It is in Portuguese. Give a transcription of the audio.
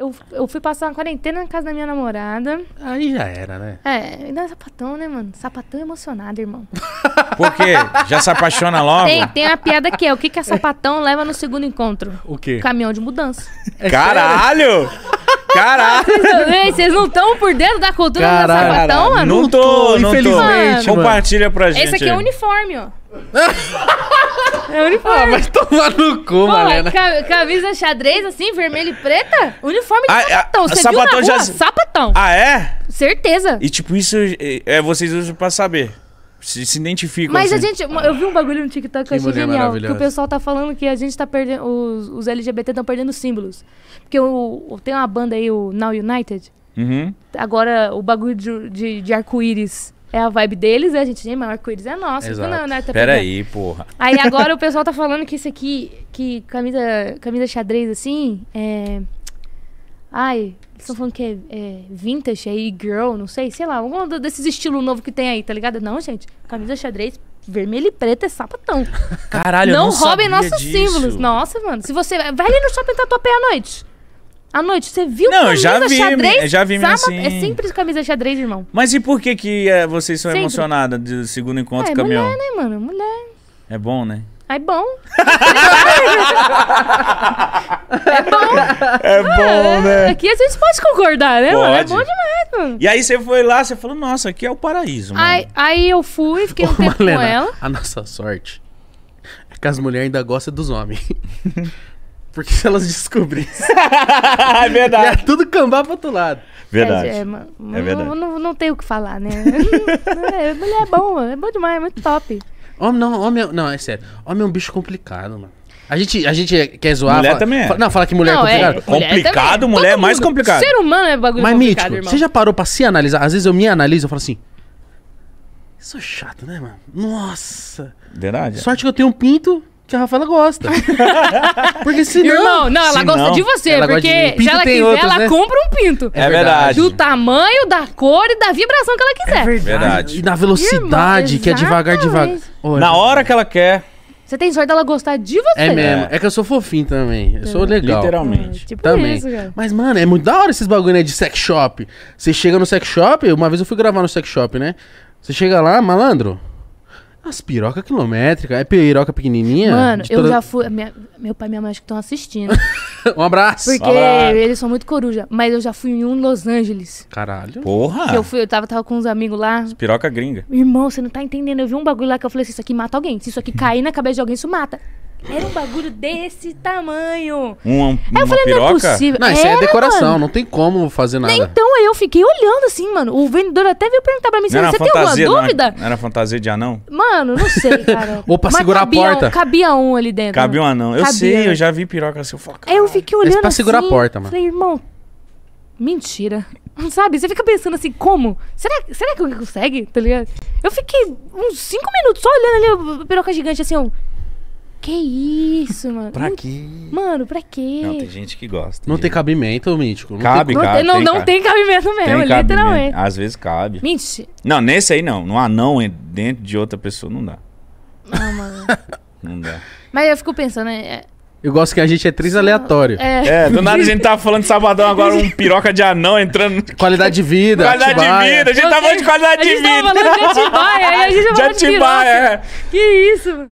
Eu, eu fui passar uma quarentena na casa da minha namorada. Aí já era, né? É, ainda é sapatão, né, mano? Sapatão emocionado, irmão. Por quê? Já se apaixona logo? Tem, tem a piada que é: o que, que a é sapatão leva no segundo encontro? O quê? Caminhão de mudança. Caralho! Caralho! Vocês não estão por dentro da cultura do sapatão, mano? Não tô, não infelizmente. Tô. Compartilha pra gente. Esse aqui é o uniforme, ó. É uniforme. Ah, mas tomar no cu, Pô, Malena. Camisa xadrez, assim, vermelho e preta? Uniforme de ah, é, sapatão. Você sapatão viu na rua? Já... Sapatão. Ah, é? Certeza. E tipo, isso é, é vocês usam pra saber se, se identificam. Mas assim. a gente. Eu vi um bagulho no TikTok que, eu achei genial. Que o pessoal tá falando que a gente tá perdendo. Os, os LGBT estão perdendo símbolos. Porque o, tem uma banda aí, o Now United. Uhum. Agora o bagulho de, de, de arco-íris. É a vibe deles, né? a gente, mas arco-íris é nosso. Exato. Não, né? Tá Peraí, porra. Aí agora o pessoal tá falando que isso aqui, que camisa, camisa xadrez assim, é Ai, eles estão falando que é, é vintage, é girl não sei, sei lá, algum desses estilos novo que tem aí, tá ligado? Não, gente, camisa xadrez, vermelho e preto é sapatão. Caralho, não, não roubem nossos disso. símbolos. Nossa, mano, se você vai ali no shopping Tatuapé à noite. À noite, você viu não, camisa já vi, xadrez? já vi, mas assim... É simples camisa xadrez, irmão. Mas e por que que é, vocês são emocionadas do segundo encontro é, caminhão? mulher, né, mano? Mulher. É bom, né? É bom. é bom. É bom, né? Aqui a gente pode concordar, né, mano? É bom demais, mano. E aí você foi lá, você falou, nossa, aqui é o paraíso, mano. Aí, aí eu fui, fiquei um Ô, tempo Malena, com ela. A nossa sorte é que as mulheres ainda gostam dos homens. Porque se elas descobrissem. é verdade. É tudo cambá pro outro lado. Verdade. É, é, é verdade. Não, não, não, tem o que falar, né? é, mulher é bom, é bom demais, é muito top. Homem não, homem. É, não, é sério. Homem é um bicho complicado, mano. A gente, a gente quer zoar. Mulher fala, também é. não, fala que mulher é não, é complicado. É, mulher complicado, mulher é mais complicado. Ser humano é bagulho Mas, complicado, mítico, irmão. Você já parou pra se analisar? Às vezes eu me analiso e falo assim. Sou é chato, né, mano? Nossa. Verdade. Sorte que eu tenho um pinto que a Rafaela gosta. porque se não... Irmão, não, ela gosta não, de você. Ela porque de se ela quiser, outros, ela né? compra um pinto. É, verdade. Do tamanho, da cor e da vibração que ela quiser. É verdade. E da velocidade, Irmão, que é devagar, devagar. Olha. Na hora que ela quer... Você tem sorte dela gostar de você. É mesmo. É. é que eu sou fofinho também. Eu é. sou legal. Literalmente. É, tipo também. Isso, Mas, mano, é muito da hora esses bagulho né, de sex shop. Você chega no sex shop, uma vez eu fui gravar no sex shop, né? Você chega lá, malandro, as pirocas quilométricas? É piroca pequenininha? Mano, eu já fui. Minha, meu pai e minha mãe acho que estão assistindo. um abraço! Porque eles são muito coruja. Mas eu já fui em um Los Angeles. Caralho. Porra! Que eu, fui, eu tava, tava com uns amigos lá. As piroca gringa. Irmão, você não tá entendendo. Eu vi um bagulho lá que eu falei assim: isso aqui mata alguém. Se isso aqui cair na cabeça de alguém, isso mata. Era um bagulho desse tamanho. um uma Aí eu falei, piroca? não é possível. Não, isso é Era, é decoração, mano. não tem como fazer nada. Então eu fiquei olhando assim, mano. O vendedor até veio perguntar pra mim, não você tem alguma é- dúvida? Não era fantasia de anão? Mano, não sei, cara. Ou pra segurar cabia, a porta. cabia um ali dentro. Cabia um anão. Eu cabia. sei, eu já vi piroca assim, eu falo, Aí eu fiquei olhando Esse pra assim, segurar a porta, mano. Falei, irmão, mentira. Sabe? Você fica pensando assim, como? Será, será que alguém consegue? Tá ligado? Eu fiquei uns cinco minutos só olhando ali a piroca gigante assim, ó. Que isso, mano. Pra quê? Mano, pra quê? Não, tem gente que gosta. Não tem cabimento, Mítico. Não cabe, tem... cabe. Não, tem, não, cabe. não tem cabimento mesmo, tem literalmente. Às vezes cabe. mítico Não, nesse aí não. Num anão dentro de outra pessoa não dá. Não, mano. não dá. Mas eu fico pensando, é... Eu gosto que a gente é três aleatório. É. é. do nada a gente tava tá falando de sabadão agora, um piroca de anão entrando. Qualidade de vida. Qualidade Atibaia. de vida, a gente tava tá falando de qualidade de vida. A gente tava falando de Atibaia, aí a gente tava falando de Atibaia. É. Que isso,